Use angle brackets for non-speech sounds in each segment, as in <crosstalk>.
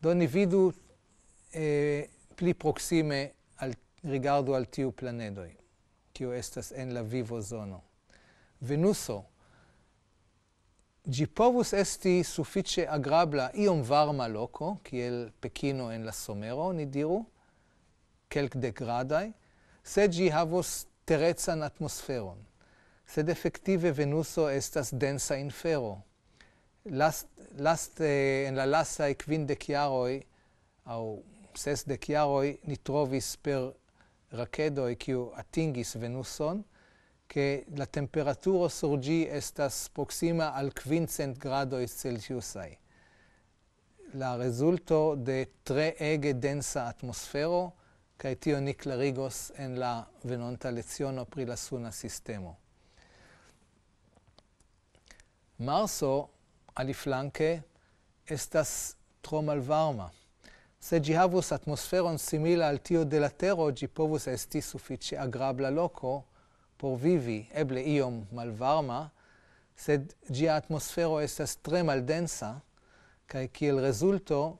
do ni vidu eh, pli proxime al rigardo al tiu planedoi, kio estas en la vivo zono. Venuso, gi povus esti suffice agrabla iom varma loco, kiel Pekino en la somero, ni diru, kelk de sed gi havos terezan atmosferon. Sed efektive Venuso estas densa infero, las, laste, en la de chiaroi, aŭ sesdek jaroj ni trovis per rakedoj kiu atingis Venuson, ke la temperaturo sur ĝi estas proksima al kvincent gradoj celsiusai. La rezulto de tre ege densa atmosfero kaj tio ni klarigos en la venonta leciono pri la suna sistemo. Marso ali flanque, estas tro malvarma. Se gi atmosferon simila al tio de la tero, gi povus esti suffice agrabla loco por vivi, eble iom malvarma, sed gia atmosfero estas tre maldensa, kai ciel resulto,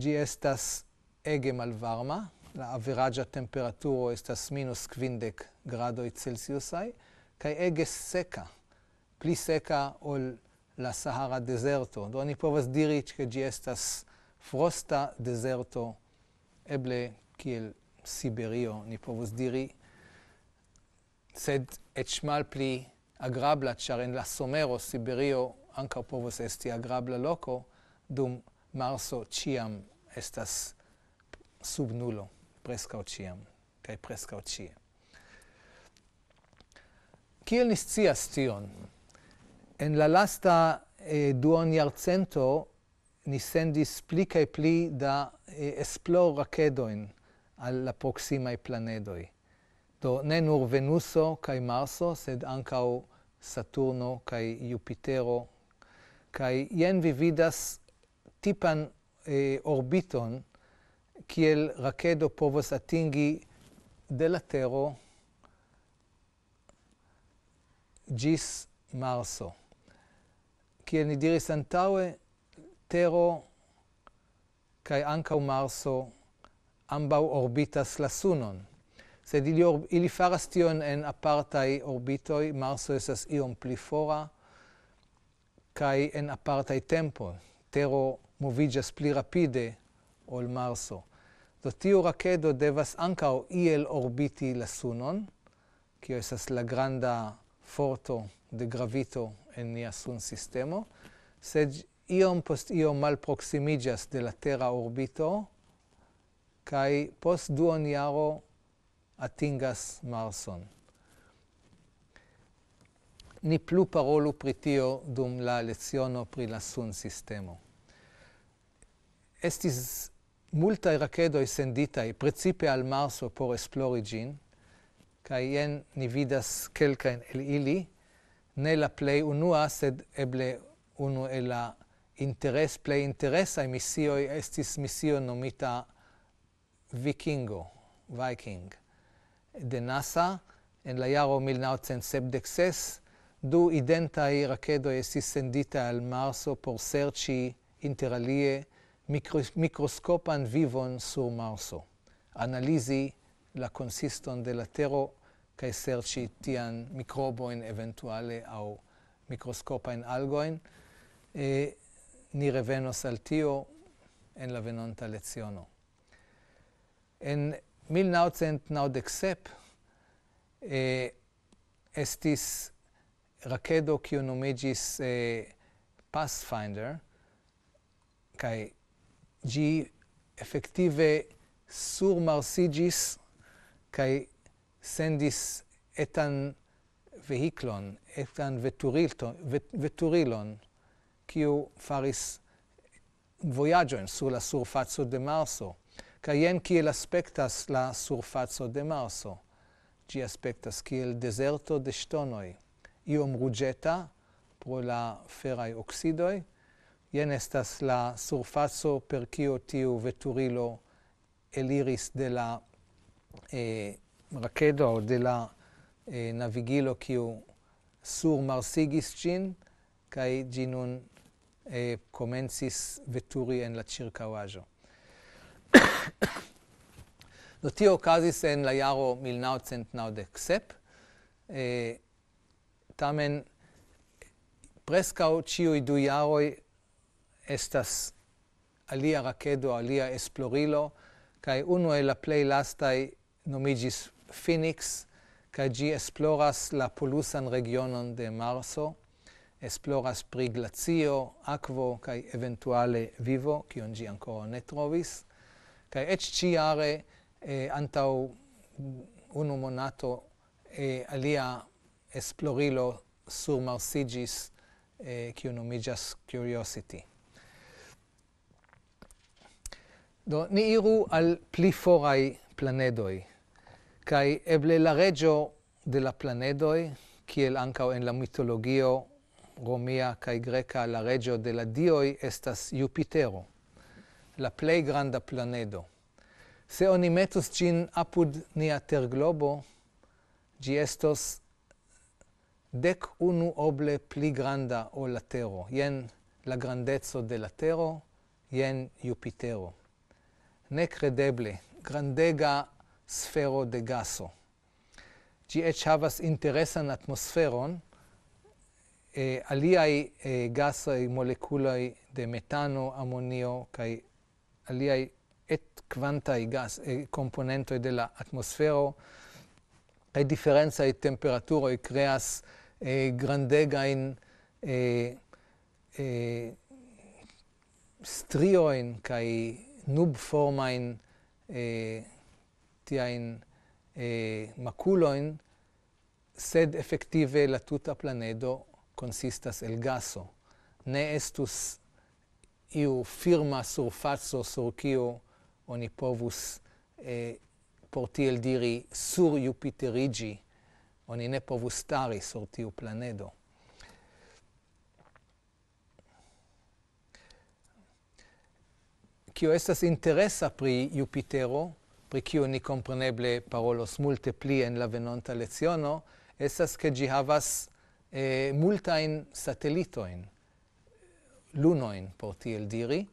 gi estas ege malvarma, la averagia temperaturo estas minus quindec gradoi Celsiusai, kai eges seca, pli seca ol la Sahara deserto, Do ni povos diri che gi estas frosta deserto eble kiel Siberio, ni povos diri, sed etschmal pli agrabla, tschar en la somero Siberio ankar povos esti agrabla loko dum Marso txiam estas sub nullo, preska txiam, kai preska txie. Kiel ni tzias tion? En la lasta eh, duonjarcento ni sendis pli kaj pli da eh, esplorrakedojn al la proksimaj planedoj. Do ne nur Venuso kaj Marso, sed ankaŭ Saturno kaj Jupitero. Kaj jen vi vidas tipan eh, orbiton kiel rakedo povos atingi de la tero ĝis Marso. che ni dire santaue tero kai anka u marso ambau orbitas la sunon se di li ili faras tion en apartai orbitoi marso esas iom pli fora kai en apartai tempo tero movigas pli rapide ol marso do tio rakedo devas anka u iel orbiti la sunon kio esas la granda forto de gravito en nia sun sistemo, sed iom post iom mal proximigas de la terra orbito, kai post duon iaro atingas Marson. Ni plu parolu pritio dum la lezione pri la sun sistemo. Estis multae racedoi senditae, principe al Marso, por esplori gin, ca ien ni vidas quelcaen el ili, Ne la plej unua, sed eble unu el la interes, plej interesaj misioj estis misio nomita Vikingo, Viking, de NASA en la jaro 1976 du identaj rakedoj estis sendita al Marso por serĉi interalie mikroskopan vivon sur Marso, analizi la konsiston de la tero Kajserčijan mikrobojn, eventuale aŭ mikroskopajn algojn. Eh, ni revenos al tio en la venonta leciono. En 1997 eh, estis rakedo kiu nomiĝis eh, Pathfinder kaj ĝi efektive surmarsiĝis kaj סנדיס, איתן והיקלון, איתן וטורילון, קיו פאריס voyaggio in sulla surfazzo de marso, caien kiel aspectas la surfazzo de marso, gi aspectas kiel deserto de ŝtonoj, iom ruĝeta pro la feraj oksidoj, jen estas la surfaco per kio tiu veturilo eliris de la eh, rakedo de la eh, navigilo kiu sur marsigis cin kai ginun e eh, comencis veturi en la circa uajo. <coughs> tio casis en la jaro 1900 sep, e, eh, tamen prescau cio i du estas alia rakedo, alia esplorilo, kai uno e la plei lastai nomigis Phoenix ca gi esploras la polusan regionon de Marso, esploras pri glacio, aquo, ca eventuale vivo, cion gi ancora ne trovis, ca ciare eh, antau unu monato eh, alia esplorilo sur Marsigis, eh, cio Curiosity. Do, ni iru al pli forai planedoi, kai eble la regio de la planedoi kiel ankao en la mitologio romia kai greca la regio de la dioi estas jupitero la plei granda planedo se oni metus gin apud nia ter globo gi estos dec unu oble pli granda o la tero jen la grandezo de la tero jen jupitero ne credeble grandega sfero de gaso. Gi ec havas interesan atmosferon, e aliai e, gasoi moleculoi de metano, ammonio, cae aliai et quanta i gas e componentoi de la atmosfero e differenza e temperatura e creas e e e strioin kai nub formain e ein eh, maculoin, sed effective la tuta planedo consistas el gaso. Ne estus iu firma surfaco sur kiu oni povus eh, por tiel diri sur Jupiteriĝi, oni ne povus stari sur tiu planedo. Kio estas interesa pri Jupitero Perché ogni comprenebile parolos multiplien lavenonta leziono, essas che gi havas eh, multain satellitoin, lunoin, por tiel diri,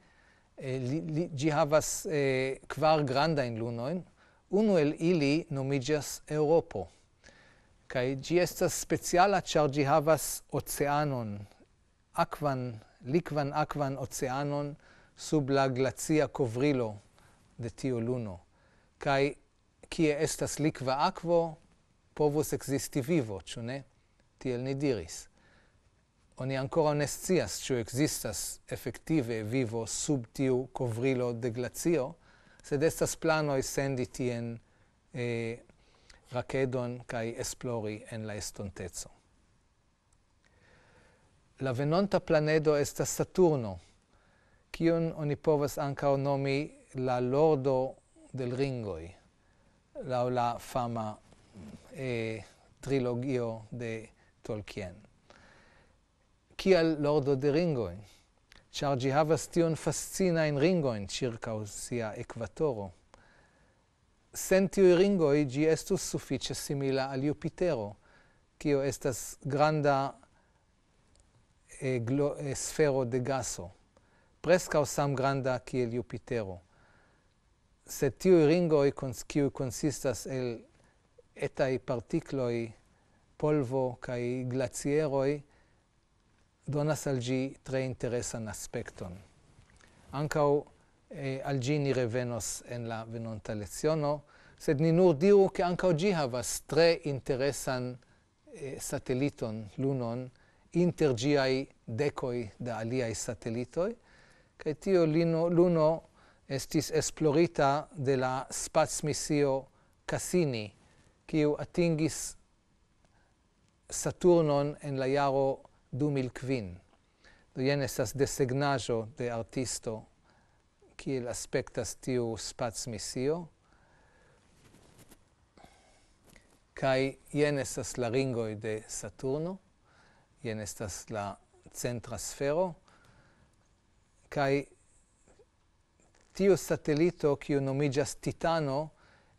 eh, li, li, gi havas eh, kvar grandain lunoin, unu el ili nomigas Europo. Kai gi estas speciala char gi havas oceanon, aquan, liquan aquan oceanon sub la glacia covrilo de tio luno. Kai kie estas likva akvo, povus existi vivo, tschu ne? Tiel ni diris. Oni ankora nes tzias tschu existas efektive vivo sub tiu kovrilo de glatio, sed estas planoi sendi tien rakedon kai esplori en la estontetso. La venonta planedo estas Saturno, kion oni povas ankara nomi la lordo del ringoi la la fama mm, e trilogio de Tolkien. Kial Lordo de Ringoi? Char gi havas tion fascina in Ringoin circa sia equatoro. Sentiu Ringoi gi estus suffice simila al Jupitero, cio estas granda e sfero de gaso, prescau sam granda ciel Jupitero se tiu ringo i consistas el etai particloi polvo kai glacieroi donas al gi tre interesan aspekton. Ancau eh, ni revenos en la venonta leciono, sed ni nur diru che ancau gi havas tre interesan eh, sateliton lunon inter giai decoi da aliai satelitoi, cae tio luno estis esplorita de la spaz Cassini, quiu atingis Saturnon en la iaro 2005. Do jen estas desegnajo de artisto quiel aspectas tiu spaz kai jen estas la de Saturno, jen estas la centra sfero, kai tio satellito quio nomigas Titano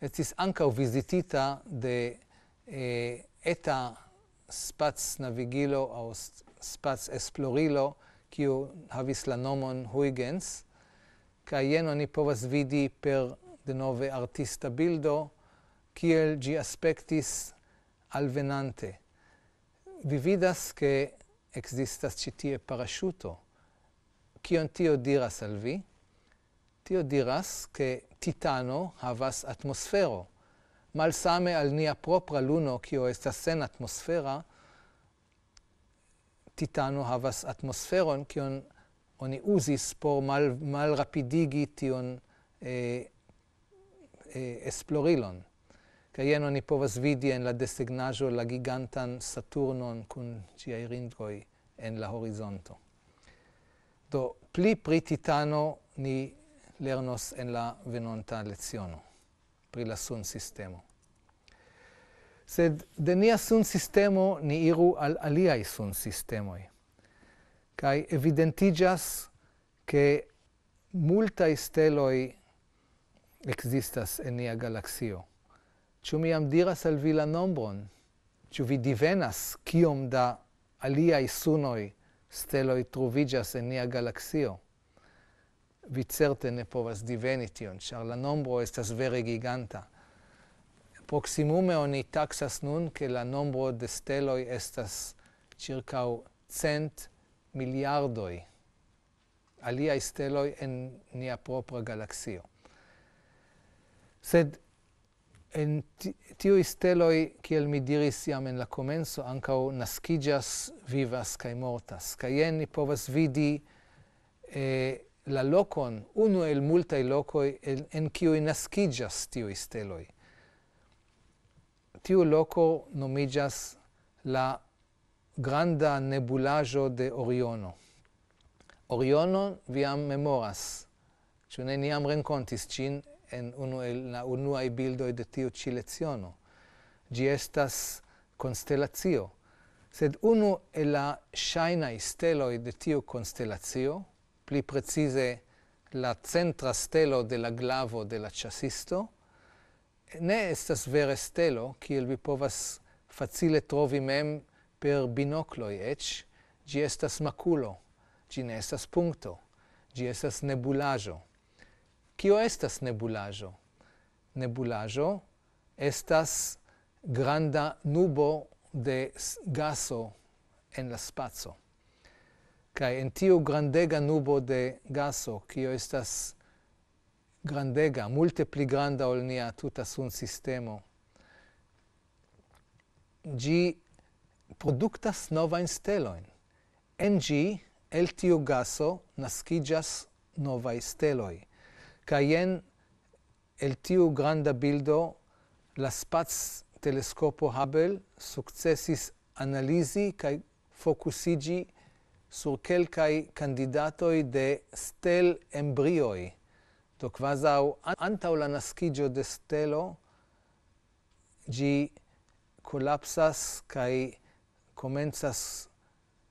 estis ancao visitita de eh, eta spaz navigilo au spaz esplorilo quio havis la nomon Huygens ca ien oni povas vidi per de nove artista bildo kiel gi aspectis alvenante. Vi vidas che existas citie parasciuto. Cion tio diras al Tio diras che Titano havas atmosfero. Malsame al nia propra luno, kio estas sen atmosfera, Titano havas atmosferon, kion oni uzis por mal, mal rapidigi tion eh, eh, esplorilon. Kaj jen oni povas vidi en la desegnaĵo la gigantan Saturnon kun ĝiaj ringoj en la horizonto. Do pli pri Titano ni lernos en la venonta leciono pri la sun sistemo. Sed de nia sun sistemo ni iru al aliai sun sistemoi. Kai evidentigas ke multa steloi existas en nia galaxio. Ciu mi am diras al vi la nombron, ciu vi divenas kiom da aliai sunoi steloi truvigas en nia galaxio vit certe ne povas diveni tion, char la nombro estas vere giganta. Proximumio, ni taxas nun, ke la nombro de steloi estas circau cent miliardoi. Aliai steloi en niapropra galaxio. Sed, en tio steloi, kiel mi diris iam en la commensu, ankau naskijas, vivas, ka mortas. Ka ien, ni povas vidi eh, la locon unu el multai locoi en kioi naskijas tioi steloi. Tiu loco nomijas la granda nebulajo de Oriono. Oriono vyam memoras, zune niam renkontis cin en unu el la unuai bildoi de tiu ciletiono. Dzi estas konstelatio, sed unu el la shaina i steloi de tiu konstelatio, pli precize la centra stelo de la glavo de la chassisto ne estas vere stelo ki el vi povas facile trovi mem per binocloi ec gi estas maculo gi ne estas punto estas nebulajo kio estas nebulajo nebulajo estas granda nubo de gaso en la spazio kai en tiu grandega nubo de gaso, kio estas grandega, multe pli granda olnia tuta sun sistemo, dji produktas novain steloin. En dji, el tiu gaso, naskijas nova steloi. Kai en el tiu granda bildo, la SPATS Teleskopo Hubble sukcesis analizi kai fokusiji sur quelcae candidatoi de stel embrioi, To quasau antau la nascigio de stelo, gi collapsas kai comenzas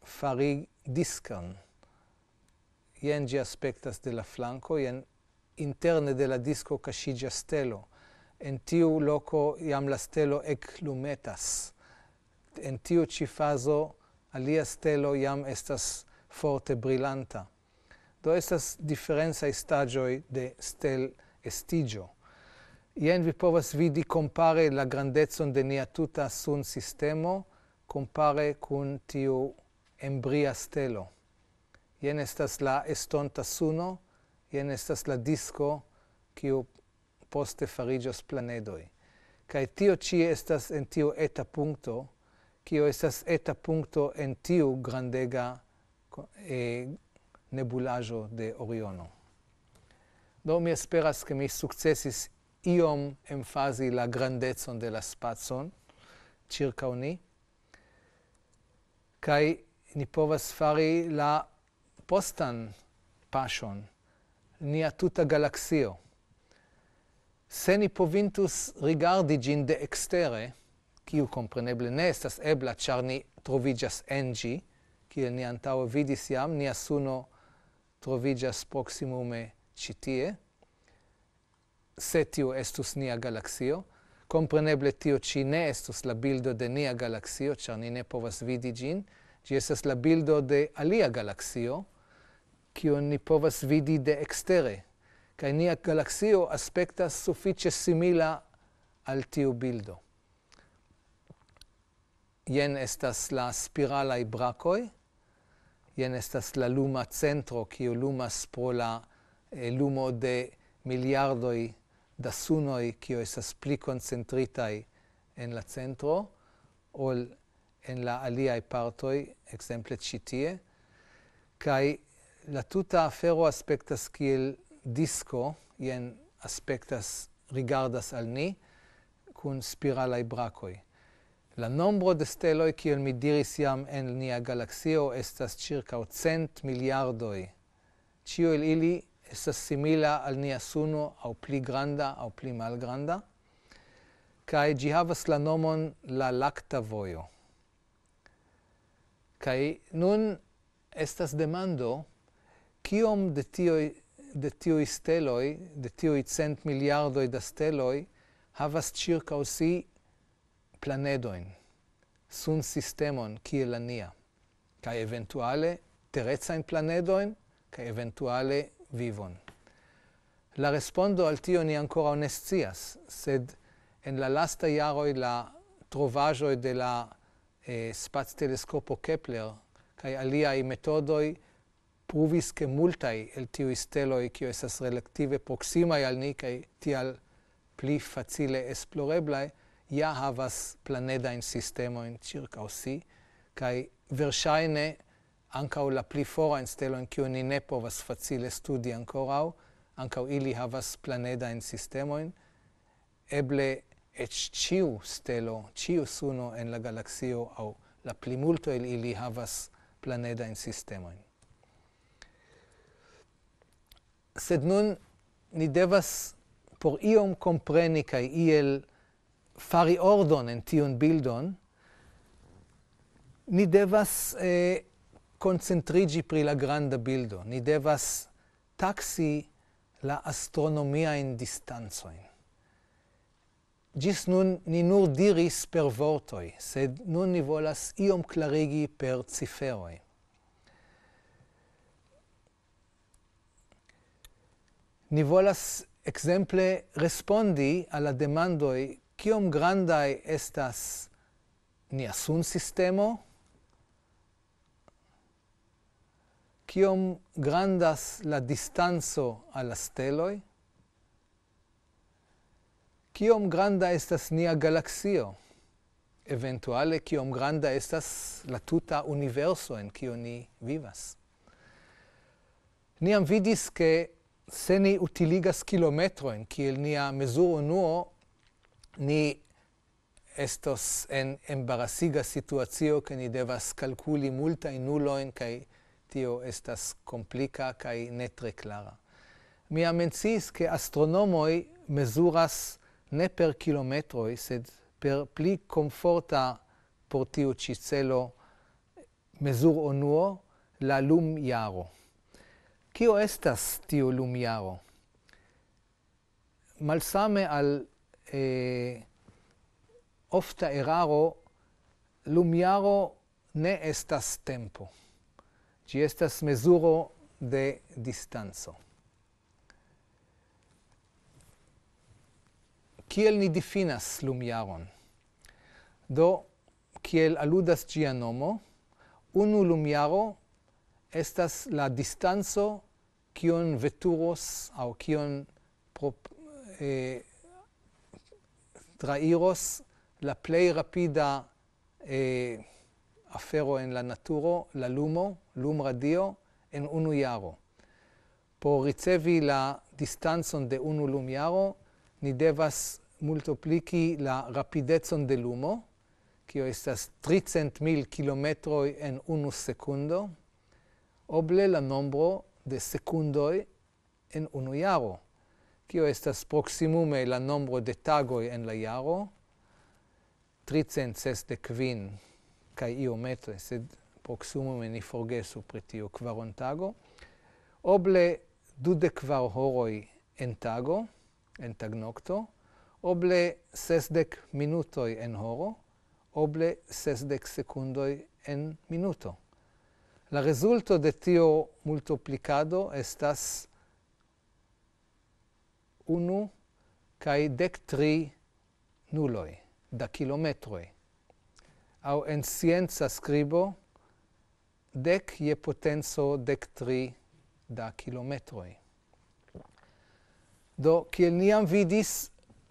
fari discan. Ien gi aspectas de la flanco, ien interne de la disco cascigia stelo. En tiu loco iam la stelo ec lumetas. En tiu ci faso, alia stelo iam estas forte brilanta. Do estas differenza stagioi de stel estigio. Ien vi povas vidi compare la grandezon de nia tuta sun sistemo compare cun tiu embria stelo. Ien estas la estonta suno, ien estas la disco quio poste farigios planedoi. Cae tio ci estas en tiu eta puncto, Quiero esas eta punto en tiu grandega eh, nebulaĵo de Oriono. Do mi esperas ke mi sukcesis iom emfazi la grandecon de la spacon ĉirkaŭ ni kaj ni povas fari la postan paŝon, nia tuta galaksio. Se ni povintus rigardi ĝin de ekstere, Ciu, kompreneble, ne estas ebla, car ni trovidjas engi, kiel ni antau vidis iam, ni asuno trovidjas proximum e citie, se tiu estus nia galaxio. Kompreneble, tiu ci ne estus la bildo de nia galaxio, car ni ne povas vidi gin. Ci estas la bildo de alia galaxio, kio ni povas vidi de ekstere, kai nia galaxio aspectas suficient simila al tiu bildo jen estas la spirala i bracoi jen estas la luma centro ki u luma spola eh, luma de miliardo i da suno estas pli concentrita en la centro ol en la alia i partoi exemple citie kai la tuta afero aspectas kiel disco jen aspectas rigardas al ni kun spirala i bracoi La nombro de steloi qui el mi diris iam en nia galaxio estas circa o cent miliardoi. Cio el ili estas simila al nia suno au pli granda au pli mal granda. Cai gi havas la nomon la lacta voio. Kai nun estas demando quiom de tioi de tioi steloi, de tioi cent miliardoi de steloi, havas circa si planedoin, sun systemon kiel la nia, kai eventuale teretzaim planedoin, kai eventuale vivon. La respondo al tio ni ancora onestias, sed en la lasta jaroi la trovajoid de la eh, spatz teleskopo Kepler, kai aliai metodoi, pruvis ke multai el tiuiz teloi kio esas relaktive proksimai al ni kai tial pli facile esploreblai, ja havas planeda in sistema in circa kai verschaine anka la pli fora in stelo in kiu ni ne povas facile studi ancora anka ili havas planeda in sistema in eble et ciu stelo ciu suno en la galaxio au la pli multo ili havas planeda in sistema in sed nun ni devas por iom compreni kai iel fari ordon en tion bildon, ni devas eh, koncentridzi pri la granda bildo. Ni devas taksi la astronomiein distanzoin. Gis nun, ni nur diris per vortoi, sed nun ni volas iom klarigi per ciferoi. Ni volas, exemple, respondi ala demandoi kiom grandai estas nia sun sistemo kiom grandas la distanco al asteloi? steloi granda estas nia galaxio eventuale kiom granda estas la tuta universo en kiu ni vivas Niam vidis ke se ni utiligas kilometro in kiel nia mezuro nuo ni estos en embarasiga situazio che ni devas calculi multa in nulo tio estas complica kai netre clara mi amensis che astronomoi mesuras ne per kilometro sed per pli comforta por tio ci celo mesur onuo la lum iaro kio estas tio lum iaro malsame al e ofta eraro lumiaro ne estas tempo ci estas mezuro de distanzo kiel ni definas lumiaron do kiel aludas gia nomo unu lumiaro estas la distanzo kion veturos au kion prop, טראירוס, לפלי רפידה אפרו en la naturo, la lumo, lum radio, en unu jaro. Por ricevi la distancon de unu lum jaro, ni devas multipliki la rapidecon de lumo, kio estas 300.000 kilometroj en unu sekundo, oble la nombro de sekundoj en unu jaro. tio estas proximume la nombro de tagoi en la iaro, 360 kai io metre sed proximum ni forgesu pri kvaron tago oble du de horoi en tago en tag nocto oble ses minutoi en horo oble ses dec secundoi en minuto la rezulto de tio multiplicado estas unu cae dec tri nulloi da kilometroi. Au en scienza scribo dec ie potenso dec tri da kilometroi. Do, ciel niam vidis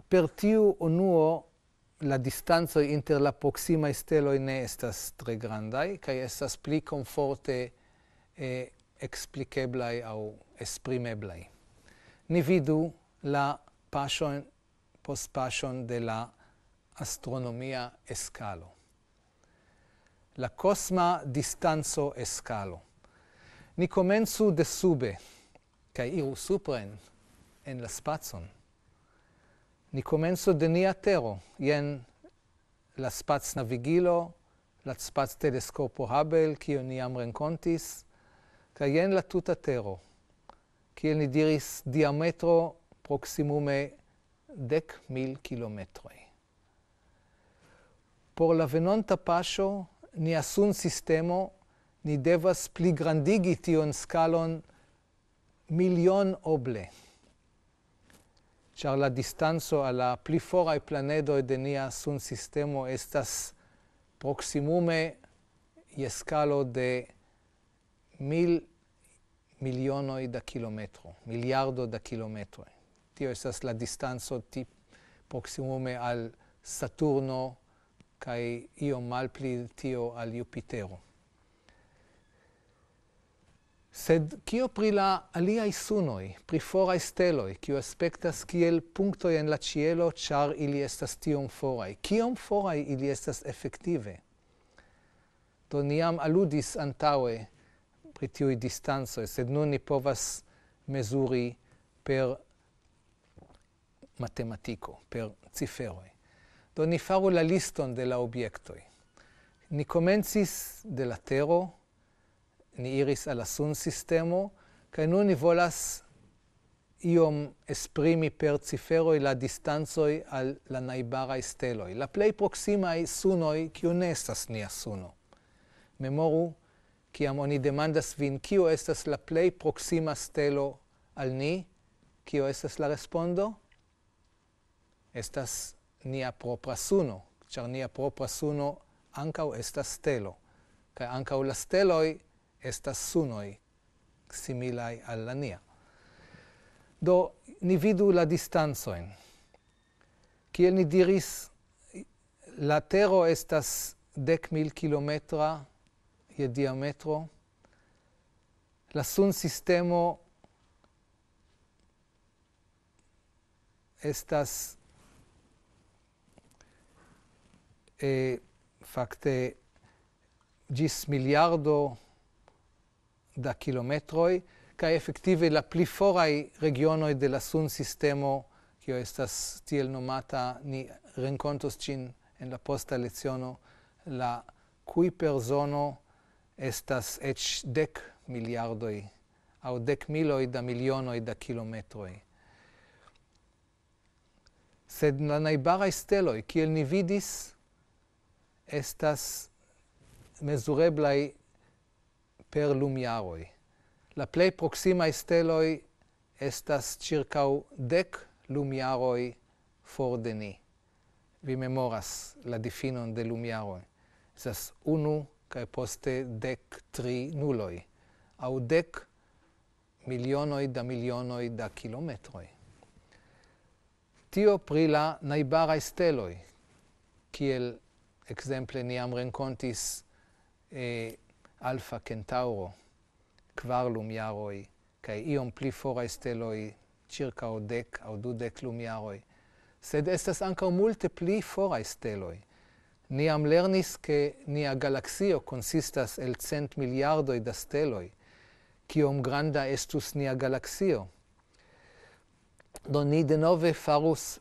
per tiu unuo la distanza inter la proxima stelo ne estas tre grandai kai esas pli comforte e eh, explicablai au esprimeblai ni vidu la passion, post passion de la astronomia escalo. La cosma distanco escalo. Ni comenzu de sube, kai iru supren en la spacon. Ni comenzu de nia tero, jen la spaz navigilo, la spaz telescopo Hubble, kio ni jam renkontis, kaj jen la tuta tero, kiel ni diris diametro proximume dec mil kilometroi. Por la venonta pascio, ni asun sistemo, ni devas pli grandigi tion scalon milion oble. Char la distanzo ala pli forai planetoi de ni asun sistemo estas proximume je scalo de mil milionoi da kilometro, miliardo da kilometroi tio estas la distanco tip proximume al Saturno kai io malpli tio al Jupitero. Sed kio pri la alia isunoi, pri fora steloi, kio aspectas kiel punctoi en la cielo, char ili estas tiom forai. Kiom forai ili estas effective? Do niam aludis antaue pri tiui distansoi, sed nun ni povas mesuri per matematico per ciferoi. Do ni faru la liston de la obiectoi. Ni comencis de la tero, ni iris alla sun sistemo, ca nun ni volas iom esprimi per ciferoi la distanzoi al la naibarai steloi, la plei proximae sunoi kiu ne estas nia suno. Memoru, ciam oni demandas vin kiu estas la plei proxima stelo al ni, kiu estas la respondo? estas nia propra suno, char nia propra suno ancau estas stelo, ca ancau la steloi estas sunoi, similai alla nia. Do, ni vidu la distansoin. Ciel ni diris, la tero estas dec mil kilometra je diametro, la sun sistemo estas e facte gis miliardo da kilometroi ca effective la pli forai regionoi de la sun sistemo che estas tiel nomata ni rencontos cin en la posta leziono la cui per zono estas ec dek miliardoi au dek miloi da milionoi da kilometroi. Sed la naibarai steloi, kiel ni vidis, estas mezureblai per lumiaroi. La plei proksimae steloi estas cirkau dek lumiaroi forde ni. Vi memoras la definon de lumiaroi. Estas unu, koe poste dek tri nuloi, au dek milionoid da milionoid da kilometroi. Tio pri la naibarae steloi, kiel Exempli, niam rencontis e eh, alfa centauro quar lumiaroi kai iom pli fora esteloi, circa o dec au du dec lumiaroi sed estas ancor multe pli fora esteloi. niam lernis ke nia galaxio consistas el cent miliardo da steloi quiom granda estus nia galaxio do ni de nove farus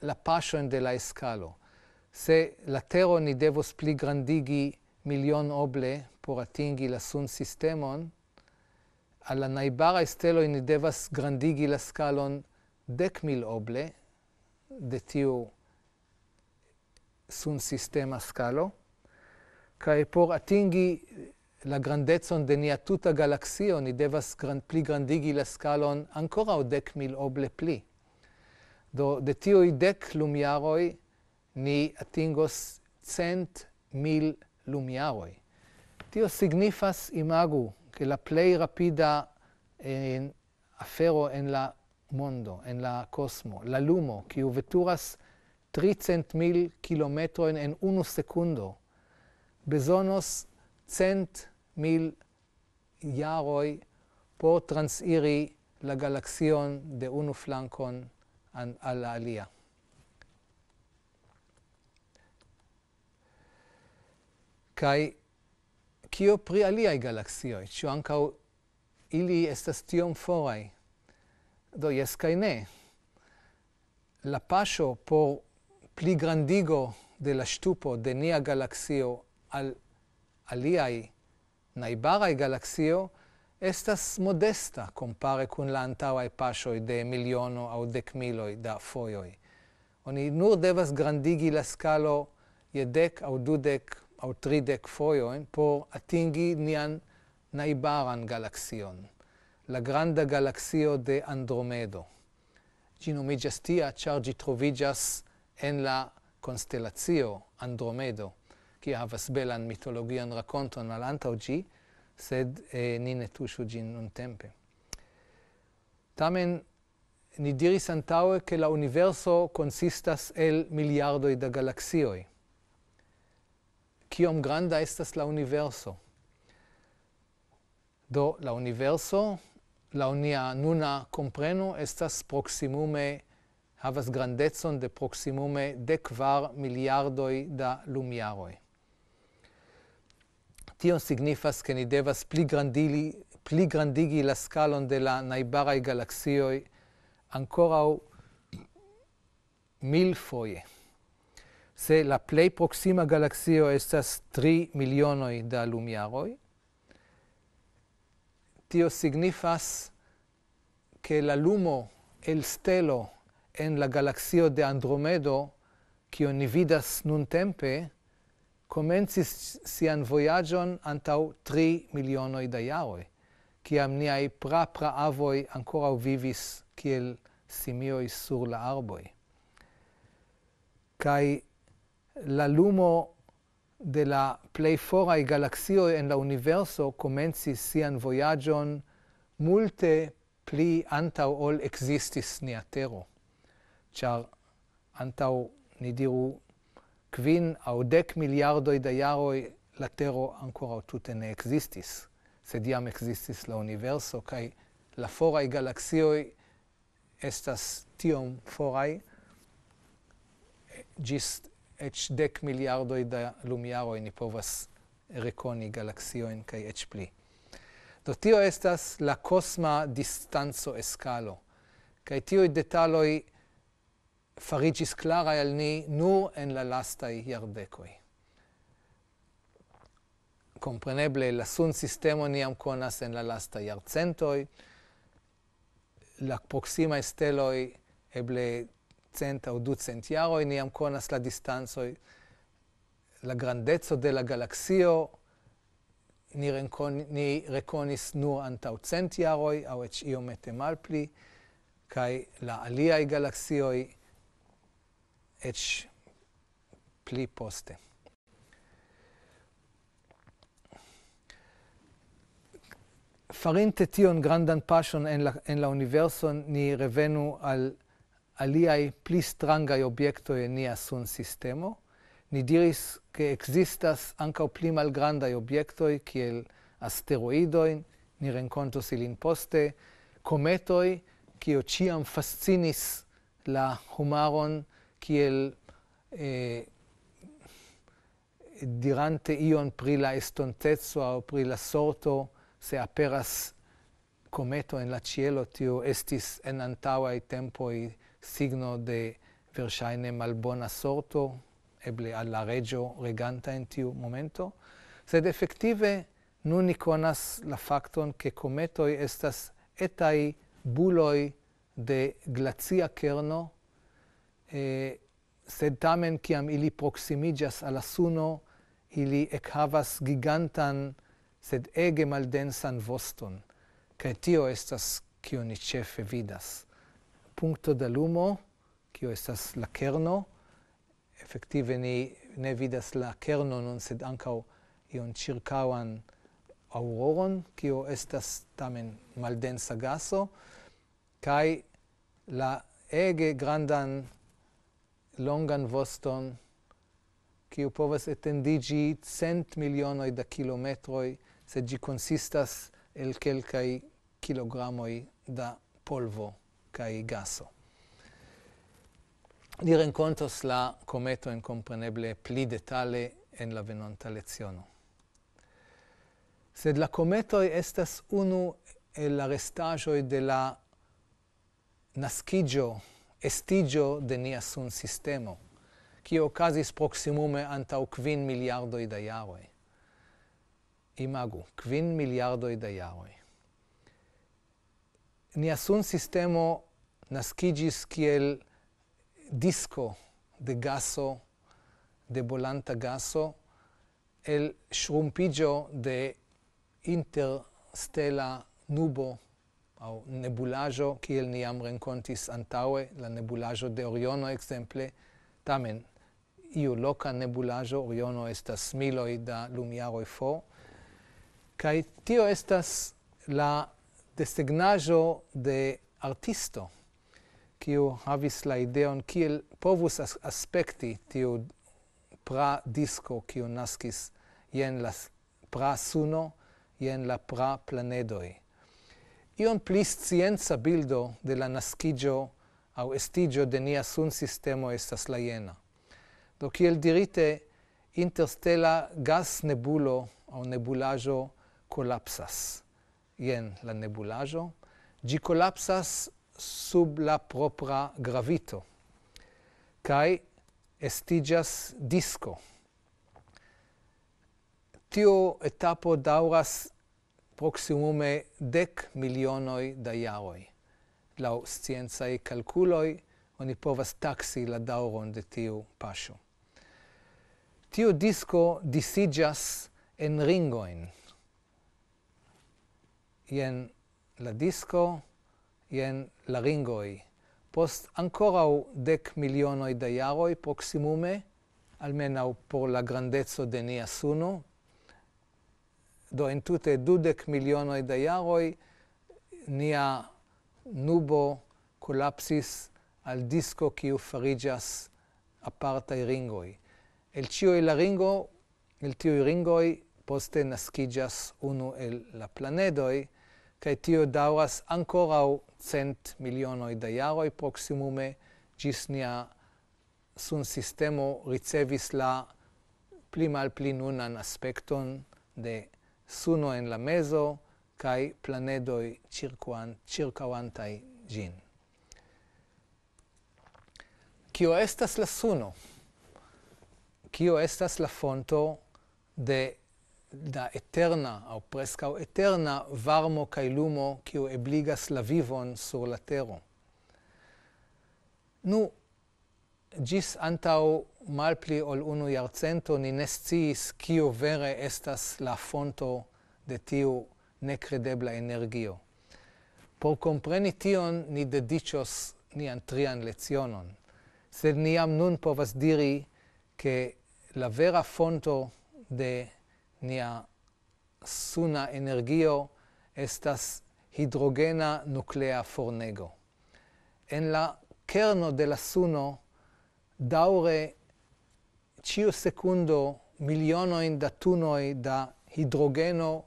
la passion de la escalo se la tero ni devos pli grandigi milion oble por atingi la sun sistemon, alla naibara stelo ni devas grandigi la scalon dec oble de tiu sun sistema scalo, cae por atingi la grandezon de nia tuta galaxio ni devas pli grandigi la scalon ancora o dec oble pli. Do, de tiui dec lumiaroi, ni atingos cent mil lumiaroj. Tio signifas imagu, ke la plej rapida en afero en la mondo, en la cosmo, la lumo, kiu veturas tricent mil kilometrojn en unu sekundo, bezonos cent mil jaroj por transiri la galaksion de unu flankon an, al la alia. kai kio pri alia galaxio ci anka ili estas tiom forai do yes kai la pasho por pli grandigo de la stupo de nia galaxio al alia naibara galaxio estas modesta compare kun la antaŭa paŝo de miliono aŭ dek miloj da fojoj. Oni nur devas grandigi la skalo je dek aŭ dudek ou tridec foioen, por atingi nian naibaran galaxion, la granda galaxio de Andromedo. Gino migestia, txar gi trovijas en la constelatio Andromedo, ki havas belan mitologian rakonton al gi, sed eh, ni netusho gin nun tempe. Tamen, ni diris antaue ke la universo consistas el miliardoi da galaxioi kiom granda estas la universo. Do la universo la unia nuna compreno estas proximume havas grandezon de proximume de quar miliardoi da lumiaroi. Tio signifas che ni devas pli grandili pli grandigi la scalon de la naibara galaxioi ancora o mil foie se la plei proxima galaxio estas 3 milionoi da lumiaroi, tio signifas che la lumo el stelo en la galaxio de Andromedo, kio ni vidas nun tempe, comencis sian voyagion antau 3 milionoi da iaroi, ciam niai pra pra avoi ancora vivis ciel simioi sur la arboi. Kai la lumo de la plei fora i galaxio en la universo comenci sian voyagion multe pli antau ol existis nia tero. Char antau ni diru quin au dec miliardoi da iaroi la tero ancora tute existis, sed iam existis la universo, kai la forai galaxioi estas tiom forai, gist ec dec miliardo da lumiaro ni povas reconi galaxio in kai ec pli do tio estas la cosma distanzo escalo kai tio i detaloi farigis clara al ni nur en la lastai iardecoi Kompreneble, la sun sistemo ni am en la lasta iarcentoi la proxima steloi eble centa o duecentiaroj, niam konas la distancoj, la grandeco de la galaksio, ni, renkon, ni rekonis nur antaŭ cent jaroj aŭ eĉ iomete malpli, kaj la aliaj galaksioj eĉ pli poste. Farinte tion grandan paŝon en la, en la universon, ni revenu al aliai pli strangai obiectoi in nia sun sistemo, ni diris che existas anca o pli malgrandai obiectoi, ciel asteroidoi, ni rencontos ilin poste, cometoi, cio ciam fascinis la humaron, ciel eh, dirante ion pri la estontezo o pri la sorto, se aperas cometo in la cielo, tio estis en antauai tempoi, signo de verŝajne malbona sorto, eble al la reĝo reganta en tiu momento, sed efektive nun ni konas la fakton, ke kometoj estas etaj buloj de glacia kerno, eh, sed tamen kiam ili proksimiĝas al la suno, ili ekhavas gigantan, sed ege maldensan voston, kaj tio estas kio ni ĉefe vidas. punto da lumo, kio estas la kerno. Effektive, ni ne vidas la kerno nun, sed ankao ion circauan auroron, kio estas tamen maldensa gaso. Kai la ege grandan longan voston, kio povas etendigi cent milionoi da kilometroi, sed gi konsistas el kelkai kilogramoi da polvo cae gaso. Ni rencontros la cometo incompreneble pli detale en la venonta leciono. Sed la cometo estas unu el la de la nascigio, estigio de nia sun sistemo, qui ocasis proximume antau quin miliardo da iaroi. Imagu, quin miliardoi da iaroi. Nia sun sistemo nascigis kiel disco de gaso, de bolanta gaso, el shrumpigio de interstella nubo, au nebulajo, kiel niam rencontis antaue, la nebulajo de Oriono, exemple, tamen, iu loca nebulajo, Oriono estas miloi da lumiaroi fo, kai tio estas la designajo de artisto, kiu havis la ideon kiel povus as aspekti tiu pra disco kiu naskis jen la pra suno jen la pra planedoi ion pli scienza bildo de la naskigio au estigio de nia sun sistemo estas la jena do kiel dirite interstella gas nebulo au nebulajo kolapsas jen la nebulajo gi kolapsas sub la propra gravito, kai estigas disco. Tiu etapo dauras proximume dek milionoi da iaroj. Lau scientsae calculoi, oni povas taxi la dauron de tiu pasho. Tiu disco disijas en ringoin. Ien la disco, ien laringoi. Post ancorau u dec miliono da jaroi proximume, almena u por la grandezo de nia suno, do entute, tutte dudec miliono da jaroi nia nubo collapsis al disco qui u farigias aparta i ringoi. El cio e el tio i ringoi, poste nascigias unu el la planedoi, cae tio dauras ancorau cent milionoi da iaroi proximume, gis sun sistemo ricevis la pli mal pli nunan aspecton de suno en la meso cae planedoi circuan, circauantai gin. Cio estas la suno? Cio estas la fonto de suno? da eterna, au prescau eterna, varmo cae lumo, quiu ebligas la vivon sur la tero. Nu, gis antau malpli ol unu iarcento ni ne sciis quiu vere estas la fonto de tiu necredebla energio. Por compreni tion ni dedicios nian trian lecionon, sed niam nun povas diri che la vera fonto de nia suna energio estas hidrogena nuclea fornego. En la kerno de la suno daure ciu secundo miliono in datunoi da hidrogeno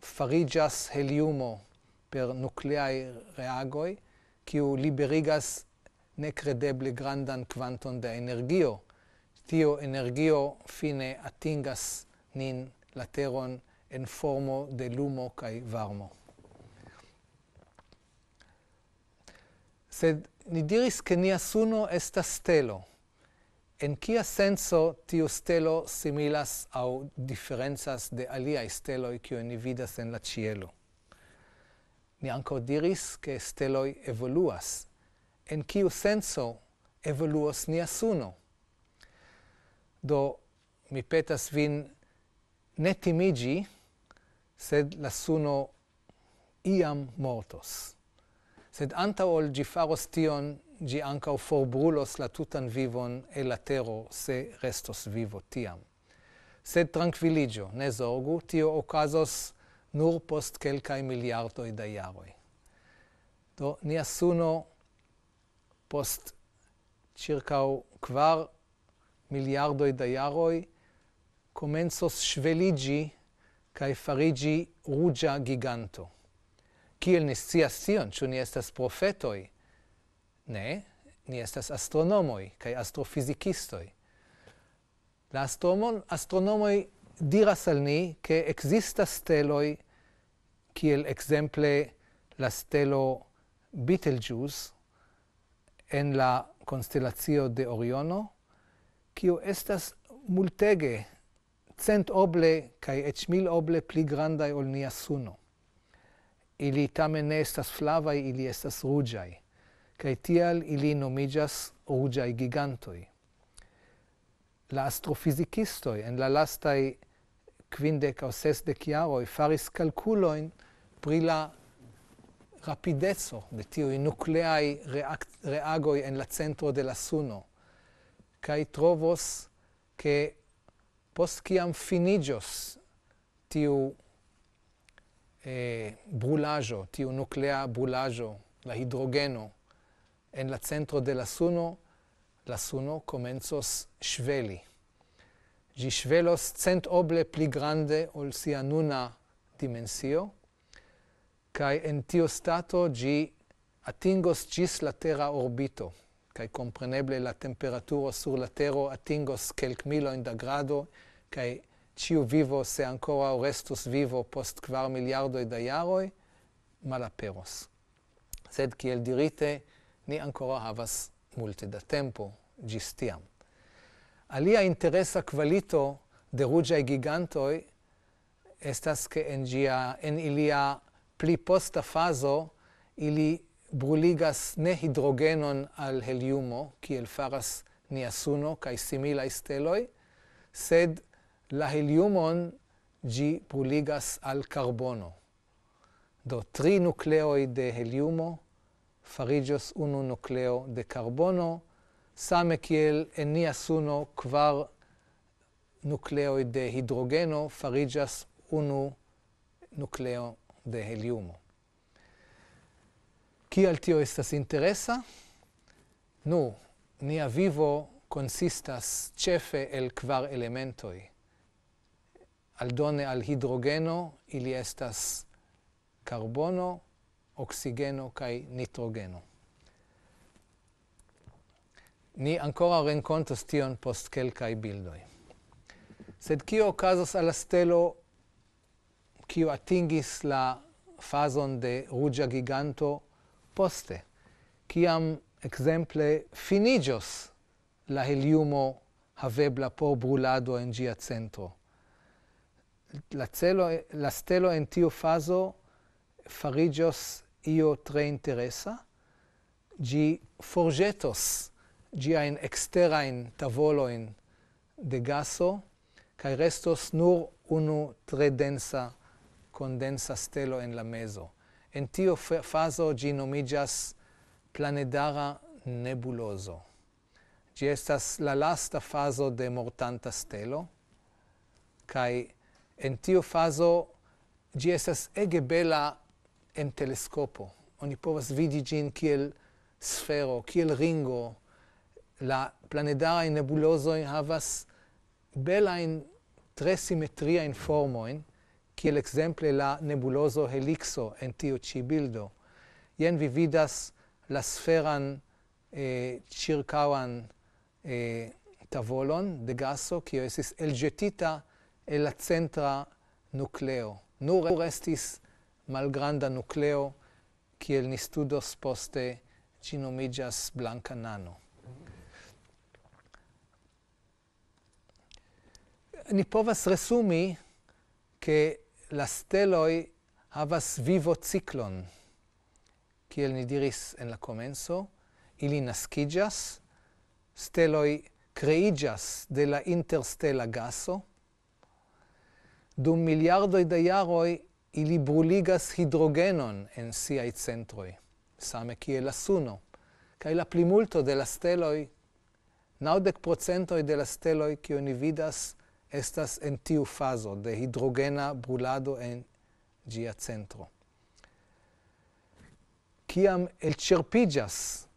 farigias heliumo per nucleai reagoi, ciu liberigas necredeble grandan quantum de energio. Tio energio fine atingas nin la teron en formo de lumo kai varmo. Sed ni diris che nia suno est stelo. En kia senso tio stelo similas au differenzas de alia stelo i ni vidas en la cielo? Ni anco diris ke steloi evoluas. En kiu senso evoluos nia suno? Do mi petas vin ne timigi, sed lassuno iam mortos. Sed anta ol gi tion, gi ancau forbrulos la tutan vivon e la tero se restos vivo tiam. Sed tranquilligio, ne zorgu, tio ocasos nur post kelkai miliardoi da iaroi. Do, ni assuno post circa kvar miliardoi da iaroi, commensos svelidzi cae faridzi ruggia giganto. Ciel nes cias sion, ciu ni estas profetoi? Ne, ni estas astronomoi cae astrofizikistoi. L'astronomo, astronomoi diras al ni cae existas steloi ciel exemple la stelo Betelgeuse en la constelatio de Oriono, ciu estas multege cent oble, kai etch mil oble pli grandai ol nia suno. Ili tamene estas flavai, ili estas rudjai, kai tial ili nomijas rudjai gigantoi. La astrofizikistoi, en la lastai kvindek au sesdek iaroi, faris kalkuloin pri la rapideso de tiuoi nukleai reagoi en la centro de la suno, kai trovos kai post quiam finigios tiu eh, brulajo, tiu nuklea brulajo, la hidrogeno, en la centro de la Suno, la Suno comenzos sveli. Gi svelos cent pli grande ol sia nuna dimensio, cae en tiu stato gi atingos gis la terra orbito kai compreneble la temperatura sur la terra atingos kelk milo da grado kai ciu vivo se ancora o vivo post kvar miliardo da iaroi malaperos sed kiel dirite ni ancora havas multe da tempo gestiam alia interesa kvalito de rugia gigantoi estas ke en gia en ilia pli posta fazo ili bruligas ne hidrogenon al heliumo, kiel faras ni asuno kaj similaj steloj, sed la heliumon ĝi bruligas al karbono. Do tri nukleoj de heliumo fariĝos unu nukleo de karbono, same kiel en nia suno kvar nukleoj de hidrogeno fariĝas unu nukleo de heliumo. Chi al tio estas interesa? Nu, nia vivo consistas cefe el kvar elementoi. Aldone al hidrogeno ili estas carbono, oxigeno kai nitrogeno. Ni ancora rencontos tion post quelcae bildoi. Sed cio casos al astelo cio atingis la fazon de rugia giganto Poste, kiam, exemple, finijos la heliumo havebla po brulado en gia centro. La stelo en tio fazo farijos io tre interessa, Gi forgetos gia in exterain tavoloin de gaso, kai restos nur unu tre densa, condensa stelo en la meso en tio faso gi nomigas planetara nebuloso. Gi estas la lasta fazo de mortanta stelo, kai en tio faso gi estas ege bela en telescopo. Oni povas vidi gin kiel sfero, kiel ringo, la planetara nebuloso havas bela in tre simetria in formo, kiel exemple la nebuloso helixo en tiu tsi bildo. Ien vi vidas la sferan circauan eh, eh, tavolon de gaso kio esis elgetita e la centra nucleo. Nur estis malgranda nucleo kiel ni studos poste chi Blanca Nano. Ni povas resumi ke la steloi havas vivo ciclon, kiel ni diris en la comenso, ili nascigias, steloi creigias de la interstela gaso, dum miliardoi da iaroi ili bruligas hidrogenon en siai centroi, same kiel la suno, cae la plimulto de la steloi, naudec procentoi de la steloi kio ni vidas, estas en tiu fazo de hidrogena brulado en gia centro. Ciam el cerpigas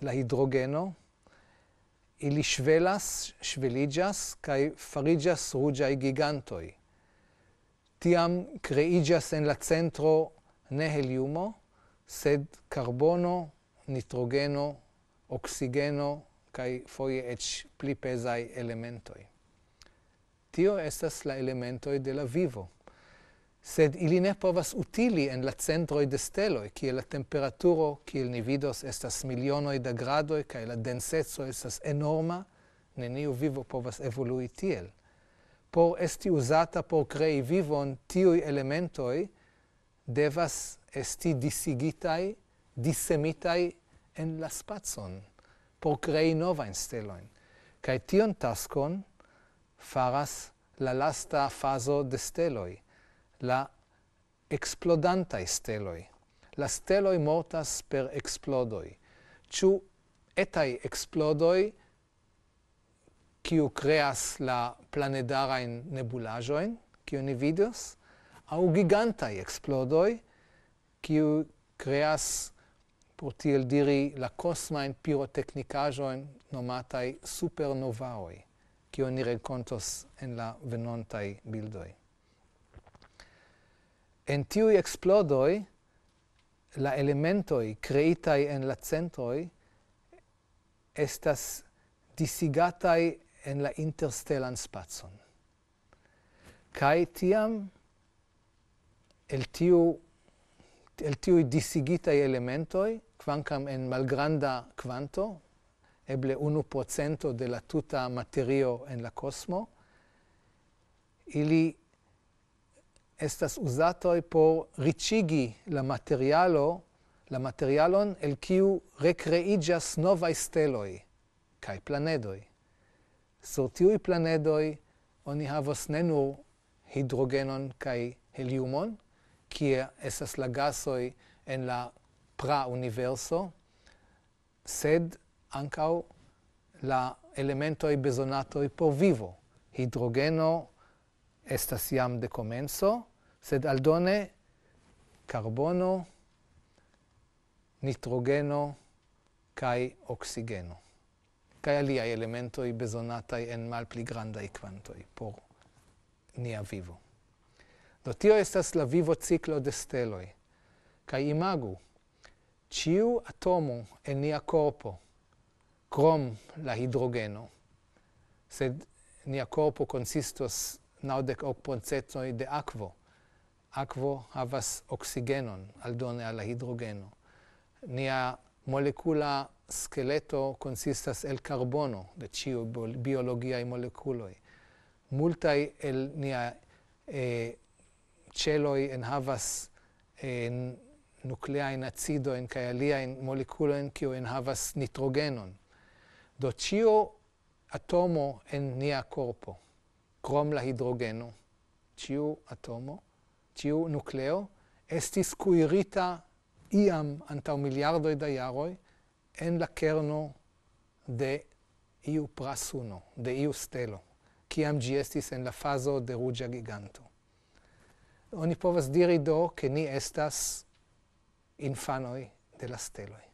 la hidrogeno, ili svelas, sveligas, cae farigas rugiae gigantoi. Tiam creigas en la centro ne heliumo, sed karbono, nitrogeno, oksigeno cae foie ec pli pesai elementoi. Tio estas la l'elementoi de la vivo. Sed ili ne povas utili en la centroi de steloi, kie la temperaturo, kiel ni vidos, estas milionoi de gradoi, kie la densetso estas enorma, neniu vivo povas evolui tiel. Por esti uzata por krei vivon, tiu elementoi devas esti disigitai, disemitai en la spazon, por krei novain steloin. Kai tion taskon, faras la lasta fazo de steloi, la explodantai steloi. La steloi mortas per explodoi. Ciu etai explodoi, ciu creas la planetarain nebulajoin, ciu ni vidios, au gigantai explodoi, ciu creas pur diri la kosmain pirotecnicajoin nomatai supernovaoi kio ni rekontos en la venontai bildoi. En tiui explodoi, la elementoi creitai en la centroi estas disigatai en la interstellan spazon. Kai tiam el tiu el tiu disigitai elementoi kvankam en malgranda kvanto, eble 1% de la tuta materio en la cosmo, ili estas usatoi por ricigi la materialo, la materialon el quiu recreigas novae steloi, kai planetoi. Sur tiui planedoi oni havos nenur hidrogenon cae heliumon, quia esas la gasoi en la pra-universo, sed ancau la elemento e besonato e por vivo. Hidrogeno estas iam de comenzo, sed aldone carbono, nitrogeno kai oxigeno. Kai alia elemento e besonata en mal pli granda e por nia vivo. Do tio estas la vivo ciclo de steloi. Kai imagu tiu atomo en nia corpo krom la hidrogeno. Sed nia corpo consistos naudec hoc poncetoi de aquo. Aquo havas oxigenon aldone alla hidrogeno. Nia molecula skeleto consistas el carbono de cio biologiae moleculoi. Multai el nia eh, celoi en havas en nucleae nacidoen cae aliae moleculoen en havas nitrogenon. Do cio atomo en nia corpo, crom la hidrogeno, cio atomo, cio nucleo, estis cuirita iam antau miliardoi da iaroi en la kerno de iu prasuno, de iu stelo, kiam gi en la fazo de rugia giganto. Oni povas diri do che ni estas infanoi de la steloi.